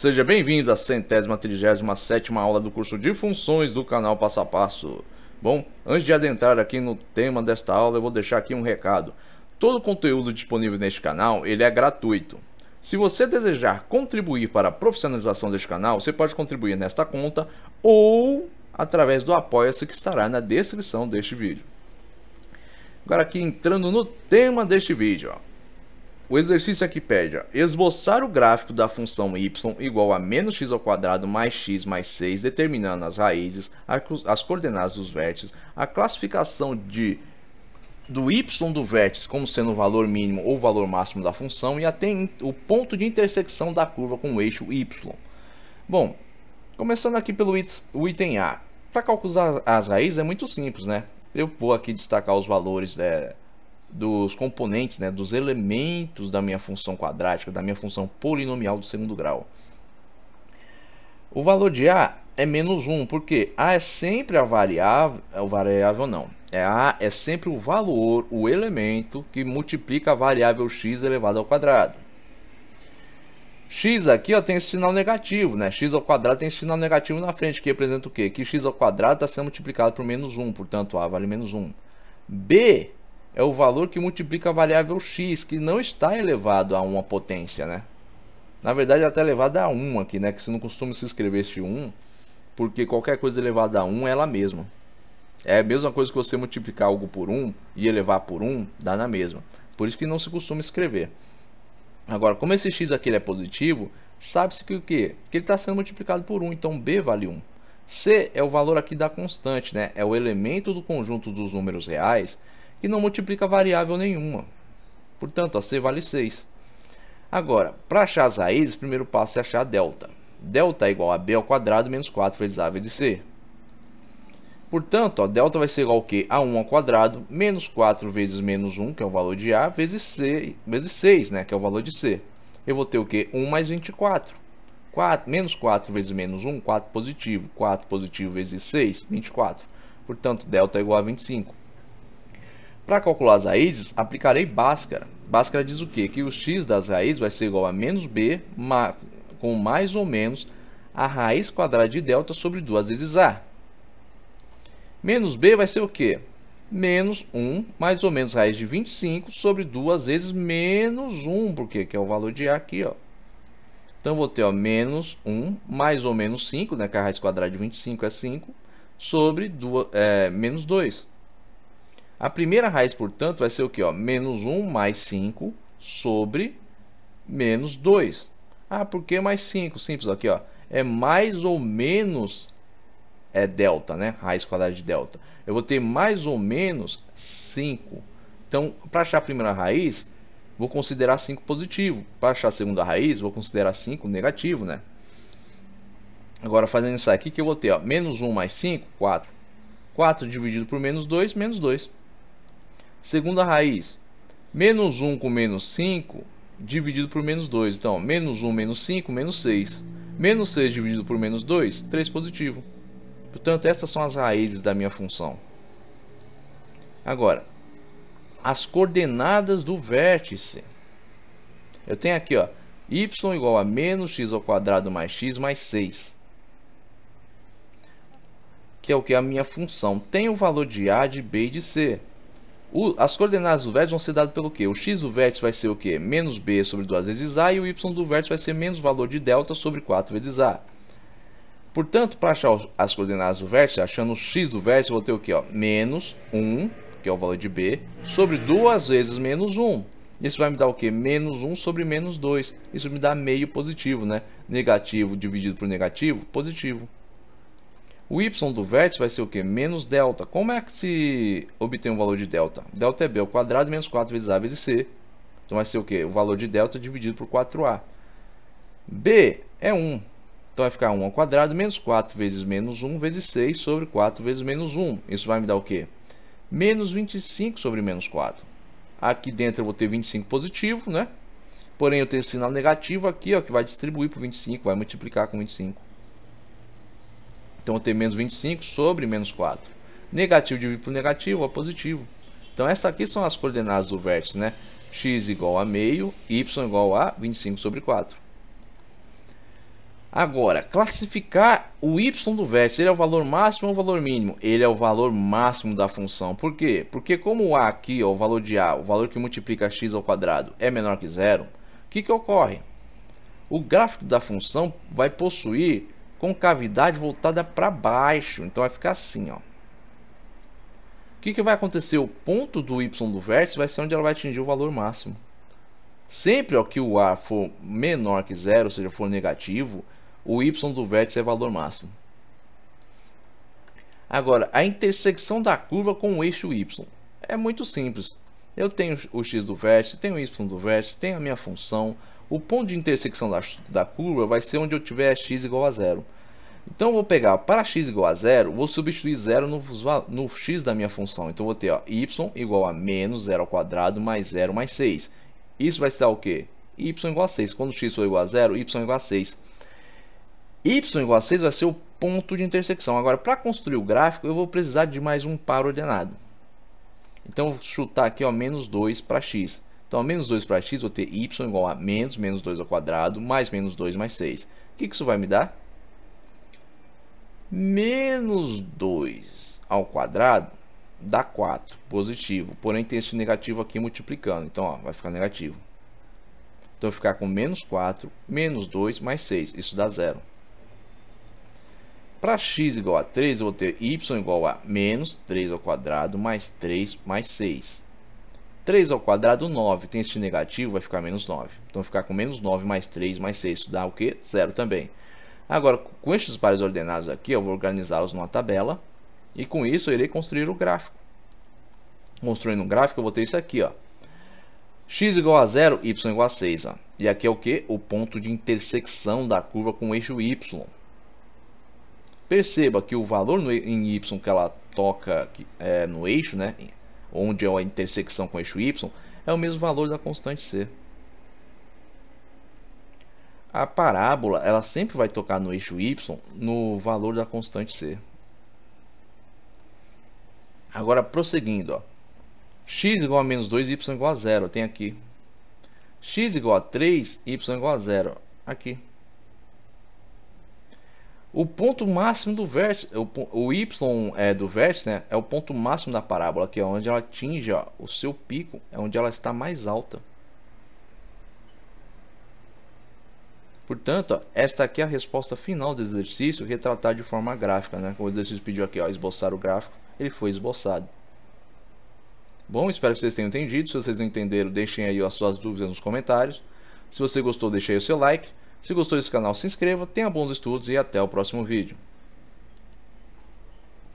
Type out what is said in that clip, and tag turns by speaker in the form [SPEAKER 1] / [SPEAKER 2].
[SPEAKER 1] Seja bem-vindo à centésima trigésima sétima aula do curso de funções do canal Passo a Passo. Bom, antes de adentrar aqui no tema desta aula, eu vou deixar aqui um recado. Todo o conteúdo disponível neste canal, ele é gratuito. Se você desejar contribuir para a profissionalização deste canal, você pode contribuir nesta conta ou através do Apoia-se que estará na descrição deste vídeo. Agora aqui entrando no tema deste vídeo, ó. O exercício aqui é pede ó, esboçar o gráfico da função y igual a menos x ao quadrado mais x mais 6, determinando as raízes, as coordenadas dos vértices, a classificação de do y do vértice como sendo o valor mínimo ou valor máximo da função e até o ponto de intersecção da curva com o eixo y. Bom, começando aqui pelo item A. Para calcular as raízes é muito simples, né? Eu vou aqui destacar os valores é, dos componentes, né, dos elementos da minha função quadrática, da minha função polinomial do segundo grau. O valor de A é menos 1, porque A é sempre a variável, a é variável não. É A é sempre o valor, o elemento que multiplica a variável x elevado ao quadrado. x aqui ó, tem esse sinal negativo, né? x ao quadrado tem esse sinal negativo na frente, que representa o quê? Que x ao quadrado está sendo multiplicado por menos 1, portanto A vale menos 1. B é o valor que multiplica a variável x, que não está elevado a uma potência, né? Na verdade, ela está elevada a 1 aqui, né? Que você não costuma se escrever este 1, porque qualquer coisa elevada a 1 é ela mesma. É a mesma coisa que você multiplicar algo por 1 e elevar por 1, dá na mesma. Por isso que não se costuma escrever. Agora, como esse x aqui é positivo, sabe-se que o quê? Que ele está sendo multiplicado por 1, então b vale 1. C é o valor aqui da constante, né? É o elemento do conjunto dos números reais e não multiplica variável nenhuma. Portanto, ó, C vale 6. Agora, para achar as raízes, o primeiro passo é achar delta. Delta é igual a b ao quadrado menos 4 vezes a vezes c. Portanto, ó, delta vai ser igual a quê? A 1 ao quadrado menos 4 vezes menos 1, que é o valor de a, vezes c, vezes 6, né, que é o valor de c. Eu vou ter o quê? 1 mais 24. 4, menos 4 vezes menos 1, 4 positivo. 4 positivo vezes 6, 24. Portanto, delta é igual a 25. Para calcular as raízes, aplicarei Bhaskara. Bhaskara diz o quê? Que o x das raízes vai ser igual a menos b com mais ou menos a raiz quadrada de delta sobre 2 vezes a. Menos b vai ser o quê? Menos 1 mais ou menos raiz de 25 sobre 2 vezes menos 1, porque que é o valor de a aqui, ó. Então, vou ter ó, menos 1 mais ou menos 5, né, que a raiz quadrada de 25 é 5, sobre 2, é, menos 2. A primeira raiz, portanto, vai ser o quê? Ó, menos 1 mais 5 sobre menos 2. Ah, por que mais 5? Simples aqui, ó. É mais ou menos é delta, né? Raiz quadrada de delta. Eu vou ter mais ou menos 5. Então, para achar a primeira raiz, vou considerar 5 positivo. Para achar a segunda raiz, vou considerar 5 negativo, né? Agora, fazendo isso aqui, que eu vou ter ó, menos 1 mais 5, 4. 4 dividido por menos 2, menos 2. Segunda raiz, menos 1 com menos 5 dividido por menos 2. Então, menos 1 menos 5, menos 6. Menos 6 dividido por menos 2, 3 positivo. Portanto, essas são as raízes da minha função. Agora, as coordenadas do vértice. Eu tenho aqui, ó, y igual a menos x ao quadrado mais x mais 6. Que é o que? É a minha função tem o valor de a, de b e de c. O, as coordenadas do vértice vão ser dadas pelo quê? O x do vértice vai ser o quê? Menos b sobre 2 vezes a e o y do vértice vai ser menos valor de delta sobre 4 vezes a. Portanto, para achar as coordenadas do vértice, achando o x do vértice, eu vou ter o quê? Ó, menos 1, que é o valor de b, sobre 2 vezes menos 1. Isso vai me dar o quê? Menos 1 sobre menos 2. Isso me dá meio positivo, né? Negativo dividido por negativo, positivo. O y do vértice vai ser o que? Menos delta. Como é que se obtém um valor de delta? Delta é b ao quadrado menos 4 vezes a vezes c. Então vai ser o que? O valor de delta dividido por 4a. b é 1. Então vai ficar 1 ao quadrado menos 4 vezes menos 1 vezes 6 sobre 4 vezes menos 1. Isso vai me dar o quê? Menos 25 sobre menos 4. Aqui dentro eu vou ter 25 positivo, né? Porém eu tenho sinal negativo aqui, ó, que vai distribuir por 25, vai multiplicar com 25. Então eu tenho menos 25 sobre menos 4. Negativo dividido por negativo é positivo. Então essas aqui são as coordenadas do vértice, né? x igual a meio, y igual a 25 sobre 4. Agora, classificar o y do vértice, ele é o valor máximo ou o valor mínimo? Ele é o valor máximo da função. Por quê? Porque como o a aqui, ó, o valor de a, o valor que multiplica x ao quadrado é menor que zero, o que, que ocorre? O gráfico da função vai possuir concavidade voltada para baixo. Então vai ficar assim, ó. O que, que vai acontecer? O ponto do y do vértice vai ser onde ela vai atingir o valor máximo. Sempre ó, que o A for menor que zero, ou seja, for negativo, o y do vértice é valor máximo. Agora, a intersecção da curva com o eixo y. É muito simples. Eu tenho o x do vértice, tenho o y do vértice, tenho a minha função, o ponto de intersecção da, da curva vai ser onde eu tiver x igual a zero. Então eu vou pegar para x igual a zero, vou substituir zero no, no x da minha função. Então eu vou ter ó, y igual a menos zero ao quadrado mais zero mais 6. Isso vai ser o quê? y igual a 6. Quando x for igual a zero, y igual a 6. y igual a 6 vai ser o ponto de intersecção. Agora, para construir o gráfico, eu vou precisar de mais um par ordenado. Então, vou chutar aqui, ó, menos 2 para x. Então, a menos 2 para x, vou ter y igual a menos, menos 2 ao quadrado, mais menos 2 mais 6. O que, que isso vai me dar? Menos 2 ao quadrado dá 4, positivo. Porém, tem esse negativo aqui multiplicando, então ó, vai ficar negativo. Então, eu vou ficar com menos 4, menos 2, mais 6. Isso dá zero. Para x igual a 3, eu vou ter y igual a menos 3 ao quadrado, mais 3, mais 6. 3 ao quadrado, 9. Tem este negativo, vai ficar menos 9. Então, ficar com menos 9 mais 3 mais 6, isso dá o quê? Zero também. Agora, com estes pares ordenados aqui, eu vou organizá-los numa tabela. E com isso, eu irei construir o gráfico. Construindo um gráfico, eu vou ter isso aqui, ó. x igual a 0, y igual a 6, ó. E aqui é o quê? O ponto de intersecção da curva com o eixo y. Perceba que o valor no, em y que ela toca é, no eixo, né? onde é a intersecção com o eixo y, é o mesmo valor da constante c. A parábola ela sempre vai tocar no eixo y no valor da constante c. Agora, prosseguindo, ó. x igual a menos 2, y igual a zero tem aqui. x igual a 3, y igual a zero aqui. O ponto máximo do vértice, o, o y é, do vértice, né, é o ponto máximo da parábola, que é onde ela atinge ó, o seu pico, é onde ela está mais alta. Portanto, ó, esta aqui é a resposta final do exercício, retratar de forma gráfica, né? Como o exercício pediu aqui, ó, esboçar o gráfico, ele foi esboçado. Bom, espero que vocês tenham entendido. Se vocês não entenderam, deixem aí as suas dúvidas nos comentários. Se você gostou, deixe aí o seu like. Se gostou desse canal, se inscreva, tenha bons estudos e até o próximo vídeo.